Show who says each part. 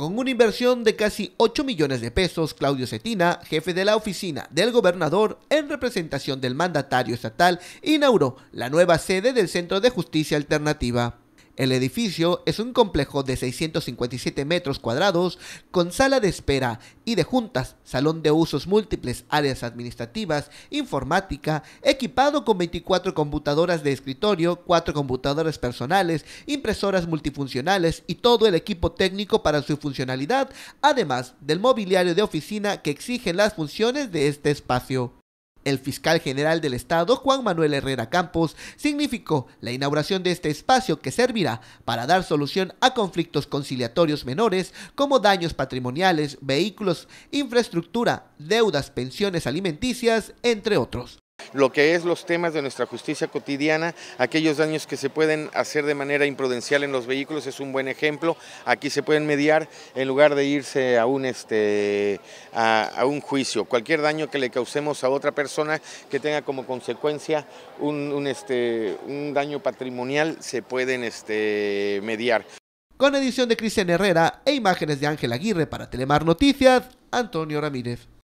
Speaker 1: Con una inversión de casi 8 millones de pesos, Claudio Cetina, jefe de la oficina del gobernador en representación del mandatario estatal, inauguró la nueva sede del Centro de Justicia Alternativa. El edificio es un complejo de 657 metros cuadrados con sala de espera y de juntas, salón de usos múltiples, áreas administrativas, informática, equipado con 24 computadoras de escritorio, 4 computadoras personales, impresoras multifuncionales y todo el equipo técnico para su funcionalidad, además del mobiliario de oficina que exigen las funciones de este espacio. El fiscal general del Estado, Juan Manuel Herrera Campos, significó la inauguración de este espacio que servirá para dar solución a conflictos conciliatorios menores como daños patrimoniales, vehículos, infraestructura, deudas, pensiones alimenticias, entre otros
Speaker 2: lo que es los temas de nuestra justicia cotidiana, aquellos daños que se pueden hacer de manera imprudencial en los vehículos es un buen ejemplo. Aquí se pueden mediar en lugar de irse a un, este, a, un juicio. Cualquier daño que le causemos a otra persona que tenga como consecuencia un, este, un daño patrimonial se pueden este, mediar.
Speaker 1: Con edición de Cristian Herrera e imágenes de Ángel Aguirre para Telemar Noticias, Antonio Ramírez.